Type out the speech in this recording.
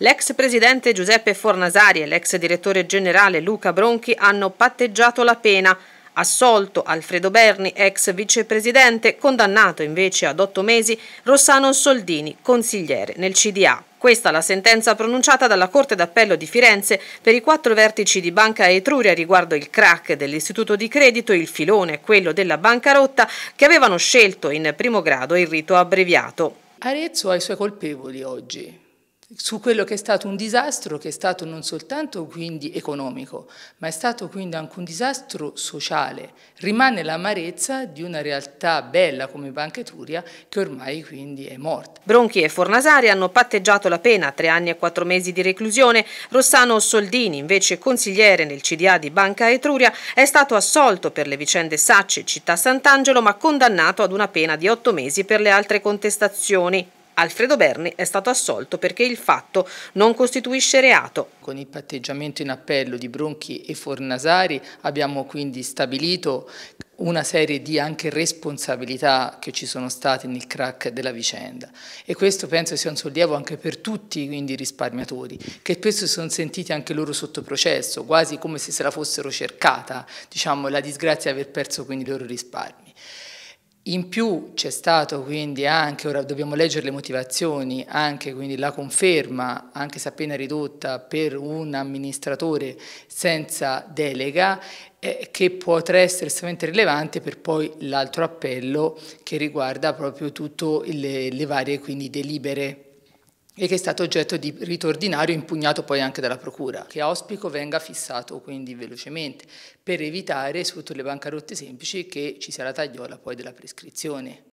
L'ex presidente Giuseppe Fornasari e l'ex direttore generale Luca Bronchi hanno patteggiato la pena. Assolto Alfredo Berni, ex vicepresidente, condannato invece ad otto mesi Rossano Soldini, consigliere nel CDA. Questa la sentenza pronunciata dalla Corte d'Appello di Firenze per i quattro vertici di Banca Etruria riguardo il crack dell'istituto di credito, il filone, quello della bancarotta, che avevano scelto in primo grado il rito abbreviato. Arezzo ha i suoi colpevoli oggi, su quello che è stato un disastro che è stato non soltanto quindi economico, ma è stato quindi anche un disastro sociale. Rimane l'amarezza di una realtà bella come Banca Etruria che ormai quindi è morta. Bronchi e Fornasari hanno patteggiato la pena, tre anni e quattro mesi di reclusione. Rossano Soldini, invece consigliere nel CDA di Banca Etruria, è stato assolto per le vicende Sacce, Città Sant'Angelo, ma condannato ad una pena di otto mesi per le altre contestazioni. Alfredo Berni è stato assolto perché il fatto non costituisce reato. Con il patteggiamento in appello di Bronchi e Fornasari abbiamo quindi stabilito una serie di anche responsabilità che ci sono state nel crack della vicenda e questo penso sia un sollievo anche per tutti quindi, i risparmiatori che spesso si sono sentiti anche loro sotto processo quasi come se se la fossero cercata diciamo, la disgrazia di aver perso quindi i loro risparmi. In più c'è stato quindi anche, ora dobbiamo leggere le motivazioni, anche quindi la conferma, anche se appena ridotta, per un amministratore senza delega eh, che potrà essere estremamente rilevante per poi l'altro appello che riguarda proprio tutte le, le varie quindi delibere e che è stato oggetto di rito ordinario impugnato poi anche dalla Procura, che auspico venga fissato quindi velocemente per evitare sotto le bancarotte semplici che ci sia la tagliola poi della prescrizione.